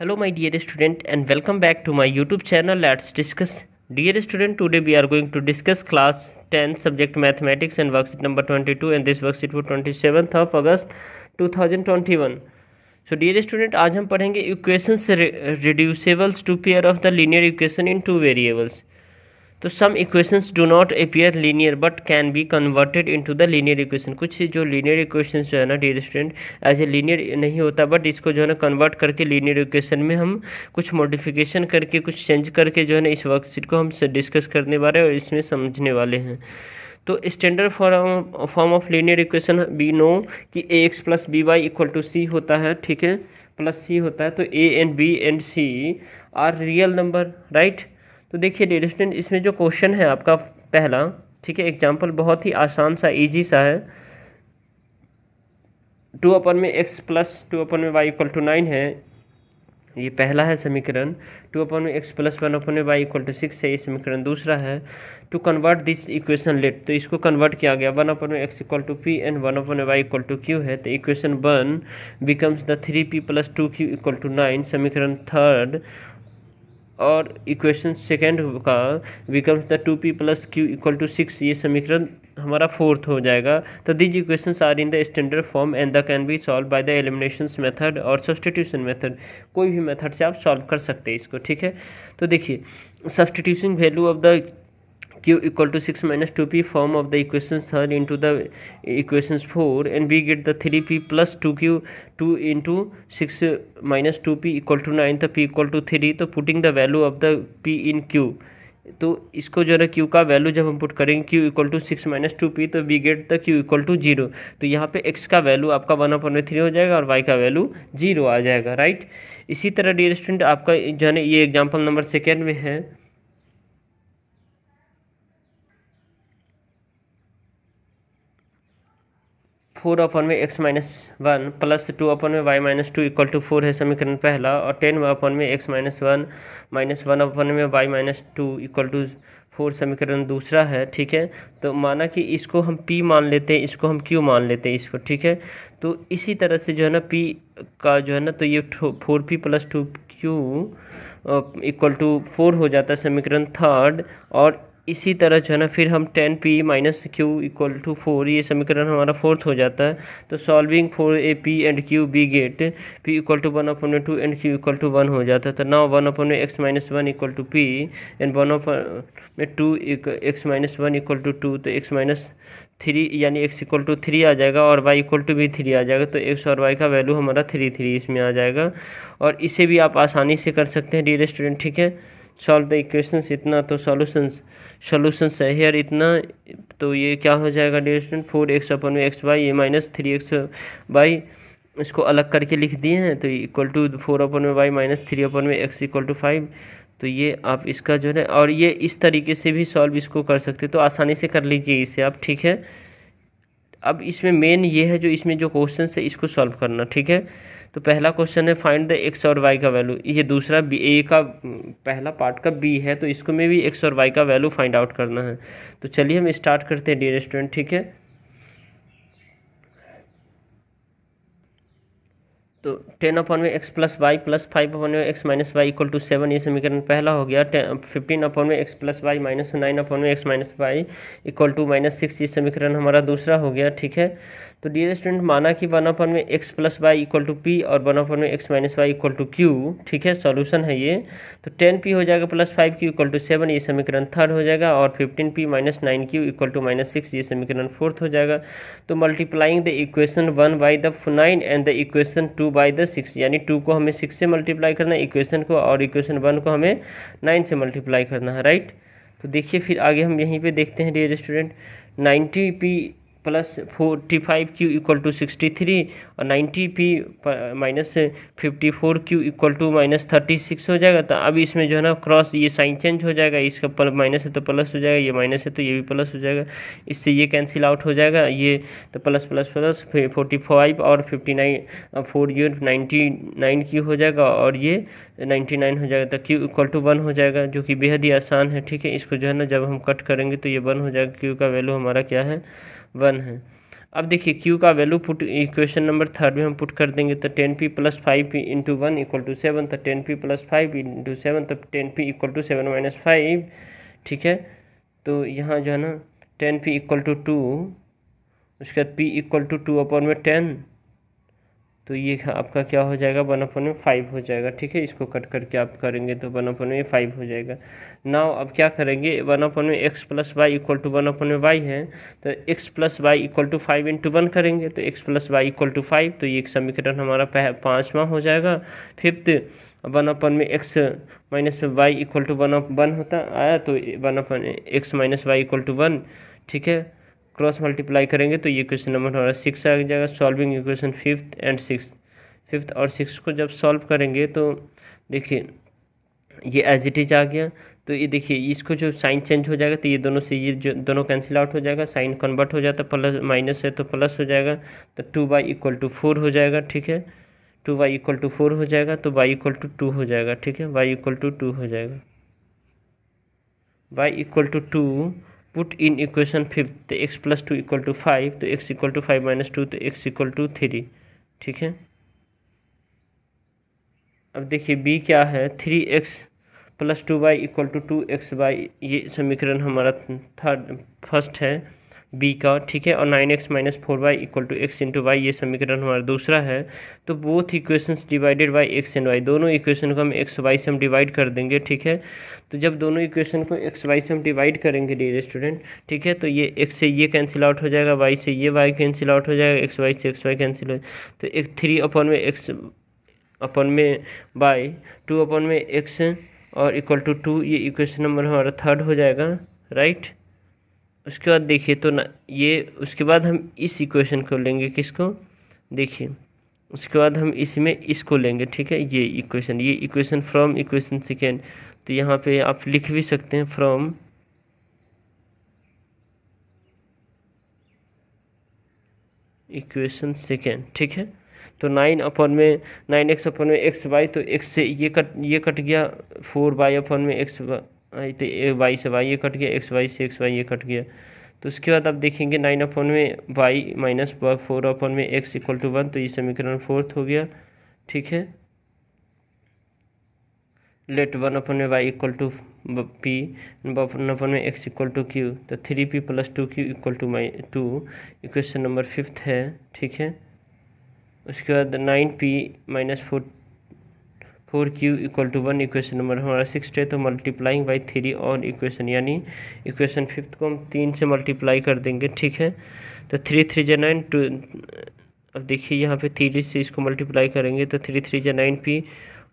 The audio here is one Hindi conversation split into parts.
Hello my dear student and welcome back to my YouTube channel Let's Discuss. Dear student today we are going to discuss class 10 subject mathematics and worksheet number 22 and this worksheet for 27th of August 2021. So dear student आज हम पढ़ेंगे equations reducibles to pair of the linear equation in two variables. तो some equations do not appear linear but can be converted into the linear equation कुछ जो लीनियर इक्वेशंस जो है ना the student as a linear नहीं होता बट इसको जो है ना कन्वर्ट करके लीनियर इक्वेशन में हम कुछ मॉडिफिकेशन करके कुछ चेंज करके जो है ना इस वर्कशीट को हम डिस्कस करने वाले और इसमें समझने वाले हैं तो standard form form of linear equation we know कि a x plus b y equal to c होता है ठीक है प्लस सी होता है तो a and b and c are real number right तो देखिए डियर स्टूडेंट इसमें जो क्वेश्चन है आपका पहला ठीक है एग्जाम्पल बहुत ही आसान सा ईजी सा है टू अपन में एक्स प्लस टू अपन में वाई इक्वल टू नाइन है ये पहला है समीकरण टू अपन में एक्स प्लस वन अपन में वाई इक्वल टू सिक्स है ये समीकरण दूसरा है to convert this equation let तो इसको कन्वर्ट किया गया वन अपन में x equal to p and one upon में वाई इक्वल टू क्यू है तो equation one becomes the three p plus two q equal to nine समीकरण थर्ड और इक्वेशन सेकेंड का becomes the two p plus q equal to six ये समीकरण हमारा फोर्थ हो जाएगा तो these equation are in the standard form and the can be solve by the elimination method और सब्सटीट्यूशन मेथड कोई भी मेथड से आप सॉल्व कर सकते हैं इसको ठीक है तो देखिए substitution value of the q equal to six minus two p form of the equation third into the equation four and we get the three p plus two q two into six minus two p equal to nine the p equal to three तो putting the value of the p in q तो इसको जो है क्यू का वैल्यू जब हम पुट करेंगे q equal to six minus two p तो we get the q equal to zero तो यहाँ पे एक्स का वैल्यू आपका वन अपॉइंट थ्री हो जाएगा और वाई का वैल्यू जीरो आ जाएगा राइट इसी तरह डियर स्टूडेंट आपका जो है ये एग्जाम्पल नंबर सेकेंड में है फोर अपन में x minus one plus two upon में y minus two equal to four है समीकरण पहला और टेन अपन में x minus one minus one upon में y minus two equal to four समीकरण दूसरा है ठीक है तो माना कि इसको हम पी मान लेते हैं इसको हम क्यू मान लेते हैं इसको ठीक है तो इसी तरह से जो है ना पी का जो है ना तो ये four p plus two q equal to four हो जाता है समीकरण थर्ड और इसी तरह जो है ना फिर हम ten p minus Q equal to four ये समीकरण हमारा फोर्थ हो जाता है तो solving for a p and q we get p equal to one upon two and q equal to one हो जाता है तो now one upon x minus one equal to p and one upon में two x minus one equal to two तो एक्स माइनस थ्री यानी एक्स इक्वल टू थ्री आ जाएगा और वाई इक्वल टू भी थ्री आ जाएगा तो एक्स और वाई का वैल्यू हमारा थ्री थ्री इसमें आ जाएगा और इसे भी आप आसानी से कर सकते हैं डियर स्टूडेंट ठीक है सॉल्व द equations इतना तो solutions solutions है हेयर इतना तो ये क्या हो जाएगा dear student four x upon में एक्स बाई ये माइनस थ्री एक्स बाई इसको अलग करके लिख दिए हैं तो इक्वल टू फोर अपन में वाई माइनस थ्री अपन में एक्स इक्वल टू फाइव तो ये आप इसका जो है और ये इस तरीके से भी सॉल्व इसको कर सकते तो आसानी से कर लीजिए इसे आप ठीक है अब इसमें मेन ये है जो इसमें जो क्वेश्चन है इसको सॉल्व करना ठीक है तो पहला क्वेश्चन है फाइंड द एक्स और वाई का वैल्यू ये दूसरा बी ए का हम्म, पहला पार्ट का बी है तो इसको में भी एक्स और वाई का वैल्यू फाइंड आउट करना है तो चलिए हम स्टार्ट करते हैं डी स्टूडेंट ठीक है तो टेन अपॉन में x plus y plus five upon में x minus y equal to seven ये समीकरण पहला हो गया फिफ्टीन अपॉन में x plus y minus nine upon में x minus y equal to minus six ये समीकरण हमारा दूसरा हो गया ठीक है तो डियर स्टूडेंट माना कि वन ऑफ वन में x plus y equal to P और वन वन में x minus y equal to q ठीक है सॉल्यूशन है ये तो टेन पी हो जाएगा plus five q equal to seven ये समीकरण थर्ड हो जाएगा और fifteen p minus nine q equal to minus six ये समीकरण फोर्थ हो जाएगा तो multiplying the equation one by the nine and the equation two by the six यानी टू को हमें सिक्स से मल्टीप्लाई करना है इक्वेशन को और इक्वेशन वन को हमें नाइन से मल्टीप्लाई करना है राइट तो देखिए फिर आगे हम यहीं पर देखते हैं dear student ninety p plus forty five q equal to sixty three और ninety p minus fifty four q equal to minus thirty six हो जाएगा तो अब इसमें जो है ना क्रॉस ये साइन चेंज हो जाएगा इसका प्लस माइनस है तो प्लस हो जाएगा ये माइनस है तो ये भी प्लस हो जाएगा इससे ये कैंसिल आउट हो जाएगा ये तो plus plus plus forty five और फिफ्टी नाइन फोर ये नाइन्टी नाइन क्यू हो जाएगा और ये नाइन्टी नाइन हो जाएगा तो क्यू इक्वल टू वन हो जाएगा जो कि बेहद ही आसान है ठीक है इसको जो है ना जब हम कट करेंगे तो ये वन हो जाएगा क्यू का वैल्यू हमारा क्या है वन है अब देखिए क्यू का value put equation number third में हम पुट कर देंगे तो ten p plus five p into one equal to seven तो ten p plus five into seven तो ten p equal to seven minus five ठीक है तो यहाँ जो है ना ten p equal to two उसके बाद p equal to two upon में टेन तो ये आपका क्या हो जाएगा वन अपन में फाइव हो जाएगा ठीक है इसको कट करके आप करेंगे तो वन अपन में फाइव हो जाएगा नाव अब क्या करेंगे वन अपन में x plus y equal to one upon में वाई है तो x plus y equal to five into one करेंगे तो x plus y equal to five तो ये समीकरण हमारा पाँचवा हो जाएगा फिफ्थ वन अपन में x minus y equal to one one होता आया तो one upon x minus y equal to one ठीक है क्रॉस मल्टीप्लाई करेंगे तो ये क्वेश्चन नंबर हमारा सिक्स आ जाएगा solving equation fifth and six fifth और सिक्स को जब सॉल्व करेंगे तो देखिए ये एज इट इज आ गया तो ये देखिए इसको जो साइन चेंज हो जाएगा तो ये दोनों से ये जो दोनों कैंसिल आउट हो जाएगा साइन कन्वर्ट हो जाता है प्लस माइनस है तो प्लस हो जाएगा तो two y equal to four हो जाएगा ठीक है two y equal to four हो जाएगा तो बाई इक्वल टू टू हो जाएगा ठीक है बाई इक्वल टू टू हो जाएगा y equal to two put in equation fifth तो x plus two equal to five तो x equal to five minus two तो एक्स इक्वल टू थ्री ठीक है अब देखिए बी क्या है three x plus two y equal to two x y ये समीकरण हमारा थर्ड फर्स्ट है बी का ठीक है और nine x minus four y equal to x into y ये समीकरण हमारा दूसरा है तो both equations divided by x and y दोनों इक्वेशन को हम एक्स वाई से हम डिवाइड कर देंगे ठीक है तो जब दोनों इक्वेशन को एक्स वाई से हम डिवाइड करेंगे डियर स्टूडेंट ठीक है तो ये एक्स से ये कैंसिल आउट हो जाएगा वाई से ये वाई कैंसिल आउट हो जाएगा एक्स वाई से एक्स वाई कैंसिल हो तो एक थ्री अपन में एक्स अपन में बाई टू अपन में एक्स और इक्वल टू टू ये इक्वेशन नंबर हमारा थर्ड हो जाएगा राइट उसके बाद देखिए तो ना ये उसके बाद हम इस इक्वेशन को लेंगे किसको देखिए उसके बाद हम इसमें इसको लेंगे ठीक है ये इक्वेशन ये इक्वेशन फ्रॉम इक्वेशन सेकेंड तो यहाँ पे आप लिख भी सकते हैं फ्रॉम इक्वेशन सेकेंड ठीक है तो नाइन अपन में नाइन एक्स अपन में एक्स वाई तो एक्स से ये कट ये कट गया फोर वाई अपन में एक्स वाई तो ए वाई से वाई ये कट गया एक्स वाई से एक्स वाई ये कट गया तो उसके बाद आप देखेंगे नाइन अपॉन में वाई माइनस फोर अपॉन में एक्स इक्वल टू वन तो ये समीकरण फोर्थ हो गया ठीक है लेट वन अपन में y equal to p one upon में एक्स इक्वल टू क्यू तो three p plus two q equal to my two equation number fifth है ठीक है उसके बाद nine p minus four four q equal to one equation number हमारा सिक्स है तो मल्टीप्लाइंग बाई थ्री और इक्वेशन यानी इक्वेशन फिफ्थ को हम तीन से मल्टीप्लाई कर देंगे ठीक है तो थ्री थ्री जे नाइन टू अब देखिए यहाँ पे थ्री से इसको मल्टीप्लाई करेंगे तो थ्री थ्री जे नाइन पी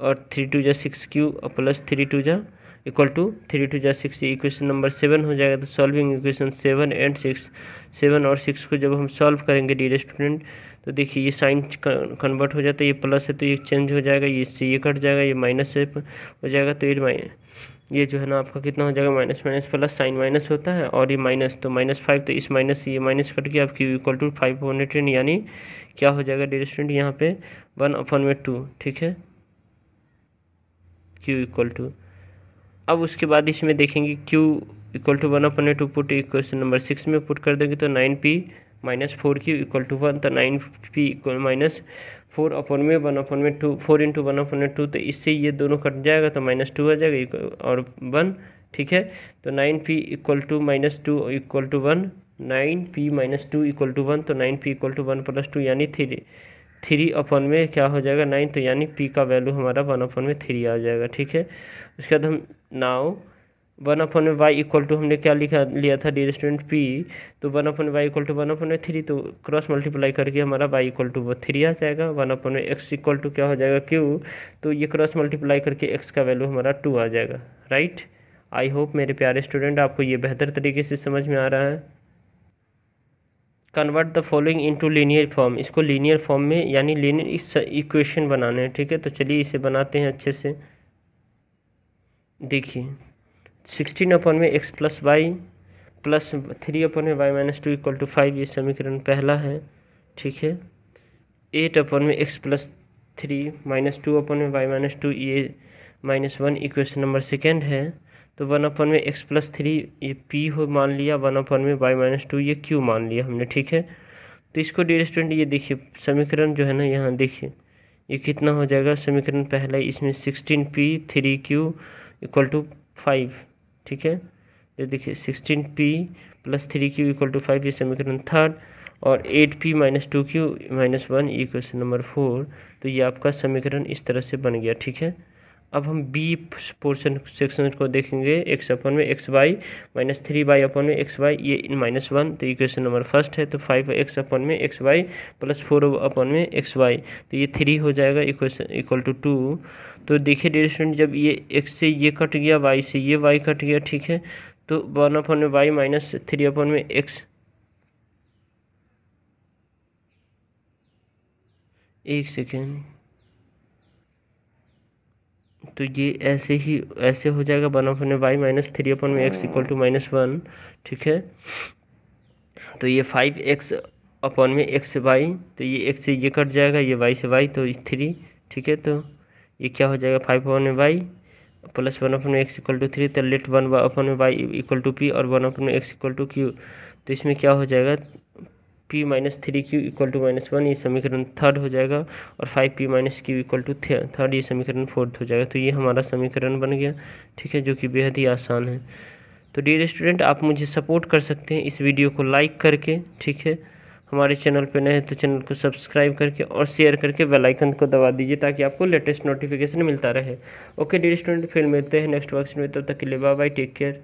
और थ्री टू जो सिक्स क्यू और प्लस थ्री टू जा इक्वल टू थ्री टू जा सिक्स इक्वेशन नंबर सेवन हो जाएगा तो solving equation seven and six seven और सिक्स को जब हम सॉल्व करेंगे डी स्टूडेंट तो देखिए ये साइन कन्वर्ट हो जाता है ये प्लस है तो ये चेंज हो जाएगा ये इससे ये कट जाएगा ये माइनस से हो जाएगा तो ये ये जो है ना आपका कितना हो जाएगा minus minus plus sign minus होता है और ये माइनस तो माइनस फाइव तो इस माइनस से ये माइनस कट के आपकी equal to five hundred ten यानी क्या हो जाएगा डेयर स्टूडेंट यहाँ पे वन अपन में टू ठीक है क्यू इक्वल टू अब उसके बाद इसमें देखेंगे q equal to one upon में two put equation number six में पुट कर देंगे तो नाइन पी माइनस फोर की इक्वल टू वन तो nine p equal minus four upon में वन अपन में two four into one upon में टू तो इससे ये दोनों कट जाएगा तो माइनस टू आ जाएगा और वन ठीक है तो nine p equal to minus two equal to one nine p minus two equal to one तो nine p equal to one plus two यानी थ्री थ्री अपन में क्या हो जाएगा नाइन तो यानी पी का वैल्यू हमारा वन अपन में थ्री आ जाएगा ठीक है उसके बाद हम नाउ वन अपन में वाई इक्वल टू हमने क्या लिखा लिया था डी स्टूडेंट पी तो वन अपन में y equal to one upon में थ्री तो क्रॉस मल्टीप्लाई करके हमारा वाई इक्वल टू वो थ्री आ जाएगा वन अपन में एक्स इक्वल टू क्या हो जाएगा क्यू तो ये क्रॉस मल्टीप्लाई करके एक्स का वैल्यू हमारा टू आ जाएगा राइट आई होप मेरे प्यारे स्टूडेंट आपको ये बेहतर तरीके से समझ में आ रहा है convert the following to linear form इसको लीनियर फॉर्म में यानी लीनियर इक्वेशन बनाने हैं ठीक है तो चलिए इसे बनाते हैं अच्छे से देखिए सिक्सटीन अपन में x plus y plus three upon में y minus two equal to five ये समीकरण पहला है ठीक है एट अपन में x plus three minus two upon में वाई माइनस टू ये minus one equation number second है तो वन अपन में एक्स प्लस थ्री ये पी हो मान लिया वन अपन में वाई माइनस टू ये क्यू मान लिया हमने ठीक है तो इसको डी स्टूडेंट ये देखिए समीकरण जो है ना यहाँ देखिए ये कितना हो जाएगा समीकरण पहला इसमें sixteen P three Q equal to five ठीक है ये देखिए sixteen P plus three Q equal to five ये समीकरण थर्ड और eight P minus two Q minus one equation number four तो ये आपका समीकरण इस तरह से बन गया ठीक है अब हम बी पोर्शन सेक्शन को देखेंगे एक्स अपन में x y minus three by upon में एक्स वाई ये माइनस वन तो इक्वेशन नंबर फर्स्ट है तो फाइव एक्स अपन में x y plus four upon में एक्स वाई तो ये थ्री हो जाएगा इक्वेशन इक्वल टू टू तो देखिए डेयर स्टूडेंट जब ये एक्स से ये कट गया वाई से ये वाई कट गया ठीक है तो वन अपन में वाई माइनस थ्री अपन में एक्स एक सेकेंड तो ये ऐसे ही ऐसे हो जाएगा one upon y minus three upon में x equal to minus one ठीक है तो ये फाइव एक्स अपन में एक्स वाई तो ये एक्स से ये कट जाएगा ये वाई से वाई तो थ्री ठीक है तो ये क्या हो जाएगा फाइव अपन में वाई प्लस वन अपन में एक्स इक्वल टू थ्री तो लेट वन अपन में वाई इक्वल टू पी और वन अपन में एक्स इक्वल टू क्यू तो इसमें क्या हो जाएगा P minus three Q equal to minus one ये समीकरण थर्ड हो जाएगा और five P minus Q equal to third ये समीकरण फोर्थ हो जाएगा तो ये हमारा समीकरण बन गया ठीक है जो कि बेहद ही आसान है तो डियर स्टूडेंट आप मुझे सपोर्ट कर सकते हैं इस वीडियो को लाइक करके ठीक है हमारे चैनल पर नए हैं तो चैनल को सब्सक्राइब करके और शेयर करके बेल आइकन को दबा दीजिए ताकि आपको लेटेस्ट नोटिफिकेशन मिलता रहे ओके डियर स्टूडेंट फिर मिलते हैं नेक्स्ट वर्क में तब तो तक के लिए बाय बाय टेक केयर